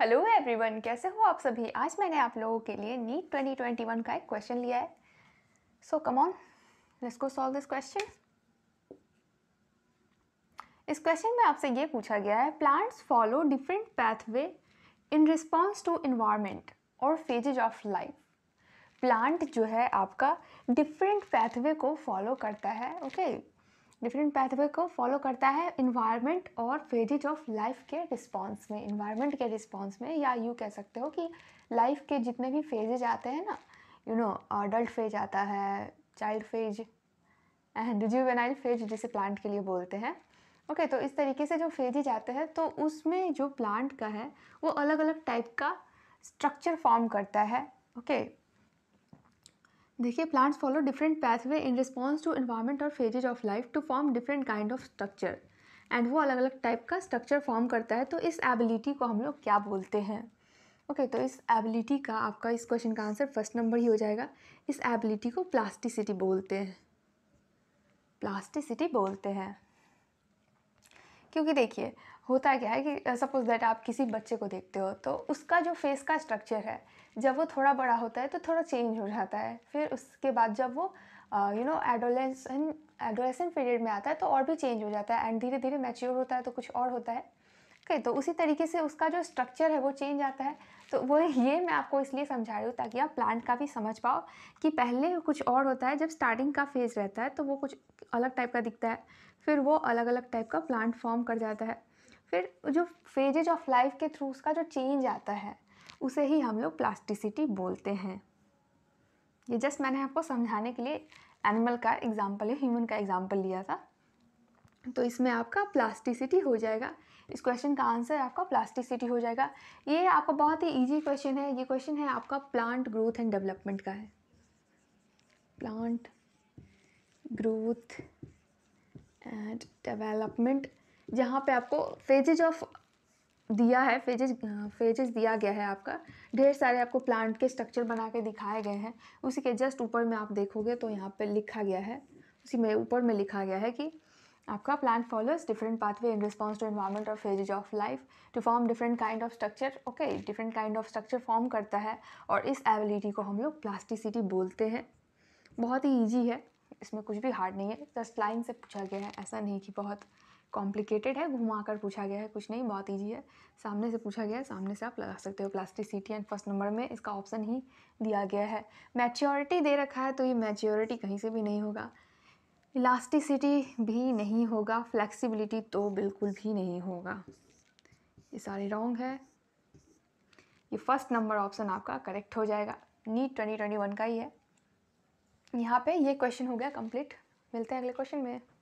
Hello everyone कैसे हो आप सभी आज मैंने आप लोगों के लिए नीट 2021 का एक क्वेश्चन लिया है so come on let's go solve this question इस क्वेश्चन में आपसे ये पूछा गया है plants follow different pathway in response to environment और फेजेज ऑफ लाइफ प्लांट जो है आपका डिफरेंट पैथवे को फॉलो करता है ओके okay? डिफरेंट पैथवे को फॉलो करता है इन्वायरमेंट और फेजिज ऑफ लाइफ के रिस्पॉन्स में इन्वायरमेंट के रिस्पॉन्स में या यू कह सकते हो कि लाइफ के जितने भी फेजेज आते हैं ना यू नो अडल्ट फेज आता है child phase and juvenile phase जिसे प्लांट के लिए बोलते हैं ओके okay, तो इस तरीके से जो फेजेज आते हैं तो उसमें जो प्लांट का है वो अलग अलग टाइप का स्ट्रक्चर फॉर्म करता है ओके okay, देखिए plants follow different pathway in response to environment और phases of life to form different kind of structure and वो अलग अलग टाइप का स्ट्रक्चर फॉर्म करता है तो इस एबिलिटी को हम लोग क्या बोलते हैं ओके okay, तो इस एबिलिटी का आपका इस क्वेश्चन का आंसर फर्स्ट नंबर ही हो जाएगा इस एबिलिटी को प्लास्टिसिटी बोलते हैं प्लास्टिसिटी बोलते हैं क्योंकि देखिए होता क्या है कि सपोज़ दैट आप किसी बच्चे को देखते हो तो उसका जो फेस का स्ट्रक्चर है जब वो थोड़ा बड़ा होता है तो थोड़ा चेंज हो जाता है फिर उसके बाद जब वो you know adolescence adolescence period में आता है तो और भी चेंज हो जाता है एंड धीरे धीरे मैच्योर होता है तो कुछ और होता है ओके okay, तो उसी तरीके से उसका जो स्ट्रक्चर है वो चेंज आता है तो वो ये मैं आपको इसलिए समझा रही हूँ ताकि आप प्लांट का भी समझ पाओ कि पहले कुछ और होता है जब स्टार्टिंग का फेज़ रहता है तो वो कुछ अलग टाइप का दिखता है फिर वो अलग अलग टाइप का प्लांट फॉर्म कर जाता है फिर जो फेजेज ऑफ लाइफ के थ्रू उसका जो चेंज आता है उसे ही हम लोग प्लास्टिसिटी बोलते हैं ये जस्ट मैंने आपको समझाने के लिए एनिमल का एग्जाम्पल है ह्यूमन का एग्जाम्पल लिया था तो इसमें आपका प्लास्टिसिटी हो जाएगा इस क्वेश्चन का आंसर आपका प्लास्टिसिटी हो जाएगा ये आपका बहुत ही इजी क्वेश्चन है ये क्वेश्चन है आपका प्लांट ग्रोथ एंड डेवलपमेंट का है प्लांट ग्रोथ एंड डेवलपमेंट जहाँ पे आपको फेजेज ऑफ दिया है फेजेज फेजेस दिया गया है आपका ढेर सारे आपको प्लांट के स्ट्रक्चर बना के दिखाए गए हैं उसी के जस्ट ऊपर में आप देखोगे तो यहाँ पे लिखा गया है उसी में ऊपर में लिखा गया है कि आपका plant follows different pathway in response to environment और phases of life to form different kind of structure okay different kind of structure form करता है और इस एबिलिटी को हम लोग प्लास्टिसिटी बोलते हैं बहुत ही ईजी है इसमें कुछ भी हार्ड नहीं है जस्ट लाइन से पूछा गया है ऐसा नहीं कि बहुत कॉम्प्लिकेटेड है घुमा कर पूछा गया है कुछ नहीं बहुत ईजी है सामने से पूछा गया है सामने से आप लगा सकते हो प्लास्टिसिटी एंड फर्स्ट नंबर में इसका ऑप्शन ही दिया गया है मैच्योरिटी दे रखा है तो ये मैच्योरिटी कहीं से भी नहीं होगा इलास्टिसिटी भी नहीं होगा फ्लैक्सीबिलिटी तो बिल्कुल भी नहीं होगा ये सारे रॉन्ग है ये फर्स्ट नंबर ऑप्शन आपका करेक्ट हो जाएगा नीट ट्वेंटी ट्वेंटी वन का ही है यहाँ पे ये क्वेश्चन हो गया कंप्लीट मिलते हैं अगले क्वेश्चन में